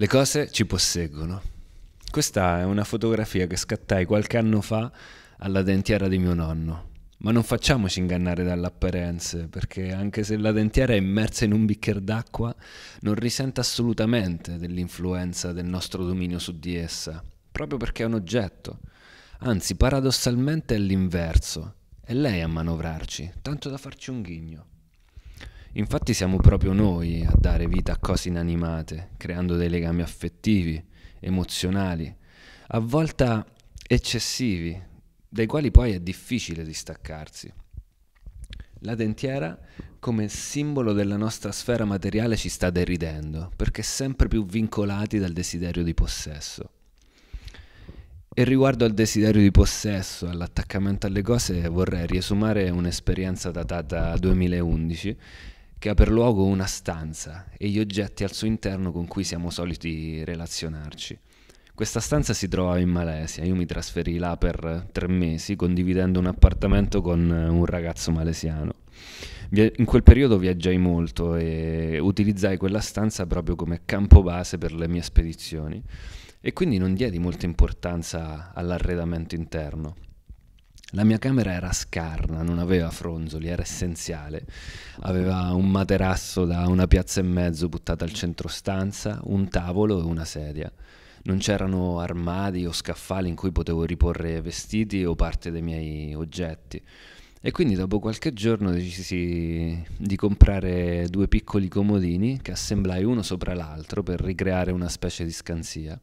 Le cose ci posseggono. Questa è una fotografia che scattai qualche anno fa alla dentiera di mio nonno. Ma non facciamoci ingannare dalle apparenze, perché anche se la dentiera è immersa in un bicchiere d'acqua, non risente assolutamente dell'influenza del nostro dominio su di essa, proprio perché è un oggetto. Anzi, paradossalmente è l'inverso. È lei a manovrarci, tanto da farci un ghigno. Infatti siamo proprio noi a dare vita a cose inanimate, creando dei legami affettivi, emozionali, a volte eccessivi, dai quali poi è difficile distaccarsi. La dentiera, come simbolo della nostra sfera materiale, ci sta deridendo, perché sempre più vincolati dal desiderio di possesso. E riguardo al desiderio di possesso, all'attaccamento alle cose, vorrei riesumare un'esperienza datata 2011 che ha per luogo una stanza e gli oggetti al suo interno con cui siamo soliti relazionarci. Questa stanza si trovava in Malesia, io mi trasferì là per tre mesi condividendo un appartamento con un ragazzo malesiano. In quel periodo viaggiai molto e utilizzai quella stanza proprio come campo base per le mie spedizioni e quindi non diedi molta importanza all'arredamento interno. La mia camera era scarna, non aveva fronzoli, era essenziale. Aveva un materasso da una piazza e mezzo buttata al centro stanza, un tavolo e una sedia. Non c'erano armadi o scaffali in cui potevo riporre vestiti o parte dei miei oggetti. E quindi dopo qualche giorno decisi di comprare due piccoli comodini che assemblai uno sopra l'altro per ricreare una specie di scansia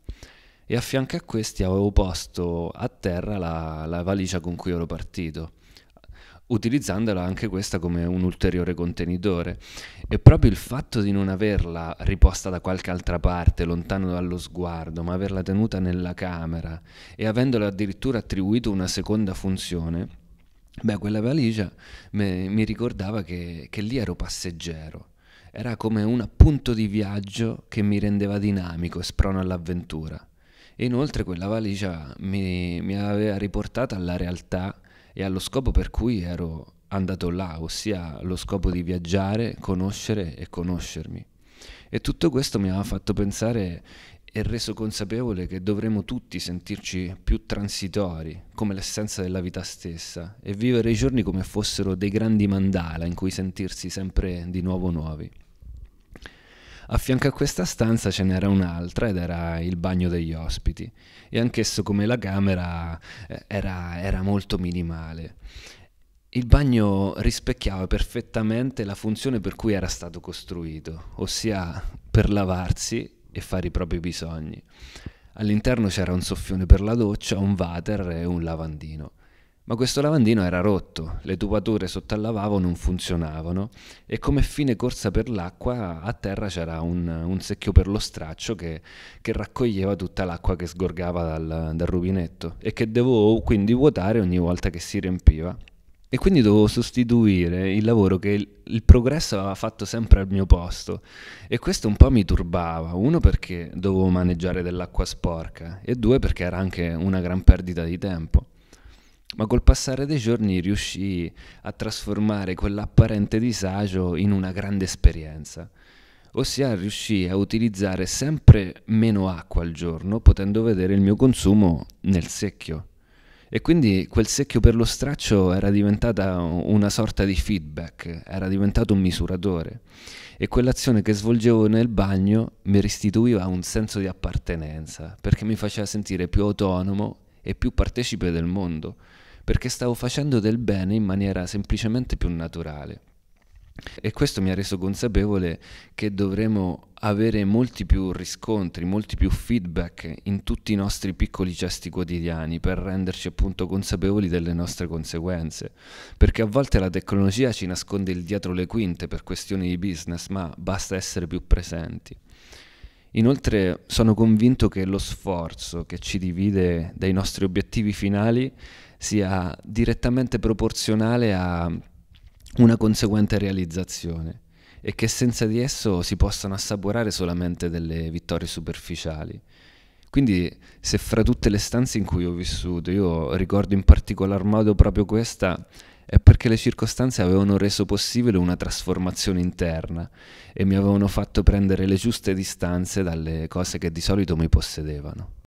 e a fianco a questi avevo posto a terra la, la valigia con cui ero partito utilizzandola anche questa come un ulteriore contenitore. E proprio il fatto di non averla riposta da qualche altra parte, lontano dallo sguardo, ma averla tenuta nella camera e avendola addirittura attribuito una seconda funzione, beh, quella valigia me, mi ricordava che, che lì ero passeggero. Era come un appunto di viaggio che mi rendeva dinamico e sprono all'avventura. E inoltre quella valigia mi, mi aveva riportata alla realtà e allo scopo per cui ero andato là, ossia lo scopo di viaggiare, conoscere e conoscermi. E tutto questo mi aveva fatto pensare e reso consapevole che dovremmo tutti sentirci più transitori, come l'essenza della vita stessa, e vivere i giorni come fossero dei grandi mandala in cui sentirsi sempre di nuovo nuovi. A fianco a questa stanza ce n'era un'altra ed era il bagno degli ospiti e anch'esso come la camera eh, era, era molto minimale. Il bagno rispecchiava perfettamente la funzione per cui era stato costruito, ossia per lavarsi e fare i propri bisogni. All'interno c'era un soffione per la doccia, un water e un lavandino. Ma questo lavandino era rotto, le tubature sotto al lavavo non funzionavano e come fine corsa per l'acqua a terra c'era un, un secchio per lo straccio che, che, raccoglieva tutta l'acqua che sgorgava dal, dal rubinetto e che devo quindi vuotare ogni volta che si riempiva. E quindi dovevo sostituire il lavoro che il, il, progresso aveva fatto sempre al mio posto. E questo un po' mi turbava, uno perché dovevo maneggiare dell'acqua sporca e due perché era anche una gran perdita di tempo ma col passare dei giorni riuscii a trasformare quell'apparente disagio in una grande esperienza, ossia riuscii a utilizzare sempre meno acqua al giorno, potendo vedere il mio consumo nel secchio. E quindi quel secchio per lo straccio era diventata una sorta di feedback, era diventato un misuratore. E quell'azione che svolgevo nel bagno mi restituiva un senso di appartenenza, perché mi faceva sentire più autonomo e più partecipe del mondo, perché stavo facendo del bene in maniera semplicemente più naturale. E questo mi ha reso consapevole che dovremo avere molti più riscontri, molti più feedback in tutti i nostri piccoli gesti quotidiani per renderci appunto consapevoli delle nostre conseguenze. Perché a volte la tecnologia ci nasconde il dietro le quinte per questioni di business, ma basta essere più presenti. Inoltre sono convinto che lo sforzo che ci divide dai nostri obiettivi finali sia direttamente proporzionale a una conseguente realizzazione e che senza di esso si possano assaporare solamente delle vittorie superficiali. Quindi se fra tutte le stanze in cui ho vissuto, io ricordo in particolar modo proprio questa, è perché le circostanze avevano reso possibile una trasformazione interna e mi avevano fatto prendere le giuste distanze dalle cose che di solito mi possedevano.